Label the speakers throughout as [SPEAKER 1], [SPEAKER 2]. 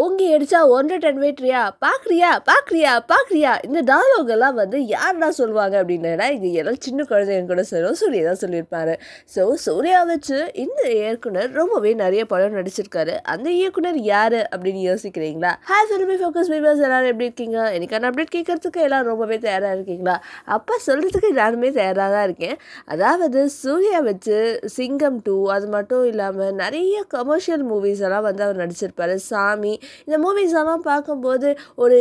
[SPEAKER 1] ஓங்கி அடிச்சா ஒன்றரை டன் வெயிட்ரியா பார்க்குறியா பார்க்குறியா பார்க்குறியா இந்த டயலாக் எல்லாம் வந்து யார்னா சொல்லுவாங்க அப்படின்னா இங்கே எல்லாம் சின்ன குழந்தைங்க கூட சொல்லுவோம் சூரிய தான் சொல்லியிருப்பாரு ஸோ சூர்யா வச்சு இந்த இயக்குனர் ரொம்பவே நிறைய படம் நடிச்சிருக்காரு அந்த இயக்குனர் யார் அப்படின்னு யோசிக்கிறீங்களா ஹாய் ஃபிலிமி ஃபோக்கஸ் பீபர்ஸ் எல்லாரும் எப்படி இருக்கீங்க எனக்கான அப்டேட் கேட்கறதுக்கு எல்லாம் ரொம்பவே தயாராக இருக்கீங்களா அப்பா சொல்கிறதுக்கு எல்லாருமே தயாராக தான் இருக்கேன் அதாவது சூர்யா வச்சு சிங்கம் டூ அது மட்டும் இல்லாமல் நிறைய கமர்ஷியல் மூவிஸ் எல்லாம் வந்து அவர் நடிச்சிருப்பாரு சாமி இந்த மூவிஸ் எல்லாம் பார்க்கும்போது ஒரு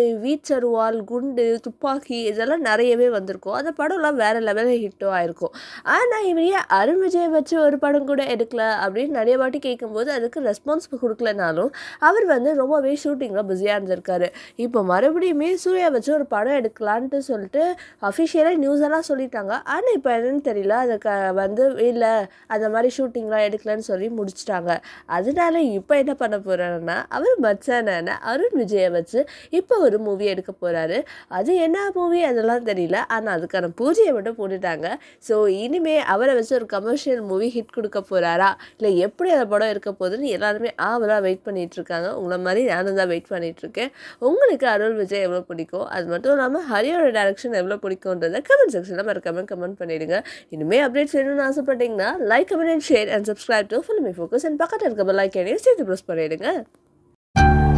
[SPEAKER 1] வால் குண்டு துப்பாக்கி இதெல்லாம் நிறையவே வந்திருக்கும் அந்த படம்லாம் வேறு லெவலில் ஹிட்டும் ஆயிருக்கும் ஆனால் இவரையே அருண் விஜய் வச்சு ஒரு படம் கூட எடுக்கல அப்படின்னு நிறைய வாட்டி கேட்கும்போது அதுக்கு ரெஸ்பான்ஸ் கொடுக்கலனாலும் அவர் வந்து ரொம்பவே ஷூட்டிங்கில் பிஸியாக இருந்திருக்காரு இப்போ மறுபடியுமே சூர்யா வச்சு ஒரு படம் எடுக்கலான்ட்டு சொல்லிட்டு அஃபிஷியலாக நியூஸ் எல்லாம் சொல்லிட்டாங்க ஆனால் இப்போ என்னன்னு தெரியல அதை க வந்து இல்லை அந்த மாதிரி ஷூட்டிங்லாம் எடுக்கலன்னு சொல்லி முடிச்சிட்டாங்க அதனால இப்போ என்ன பண்ண போகிறாருன்னா அவர் மச்ச நெல்சனான அருண் விஜயை வச்சு இப்போ ஒரு மூவி எடுக்க போகிறாரு அது என்ன மூவி அதெல்லாம் தெரியல ஆனால் அதுக்கான பூஜையை மட்டும் போட்டுட்டாங்க ஸோ இனிமேல் அவரை வச்சு ஒரு கமர்ஷியல் மூவி ஹிட் கொடுக்க போகிறாரா இல்லை எப்படி அந்த படம் இருக்க போகுதுன்னு எல்லாருமே ஆவலாக வெயிட் பண்ணிகிட்ருக்காங்க உங்களை மாதிரி நானும் தான் வெயிட் பண்ணிகிட்ருக்கேன் உங்களுக்கு அருள் விஜய் எவ்வளோ பிடிக்கும் அது மட்டும் இல்லாமல் ஹரியோட டேரக்ஷன் எவ்வளோ பிடிக்கும்ன்றத கமெண்ட் செக்ஷனில் மறக்காமல் கமெண்ட் பண்ணிவிடுங்க இனிமேல் அப்டேட் செய்யணும்னு ஆசைப்பட்டீங்கன்னா like comment and share and subscribe to me focus and பக்கத்தில் இருக்க லைக் ஐக்கனையும் சேர்த்து ப்ரெஸ் பண்ணிவிடுங்க you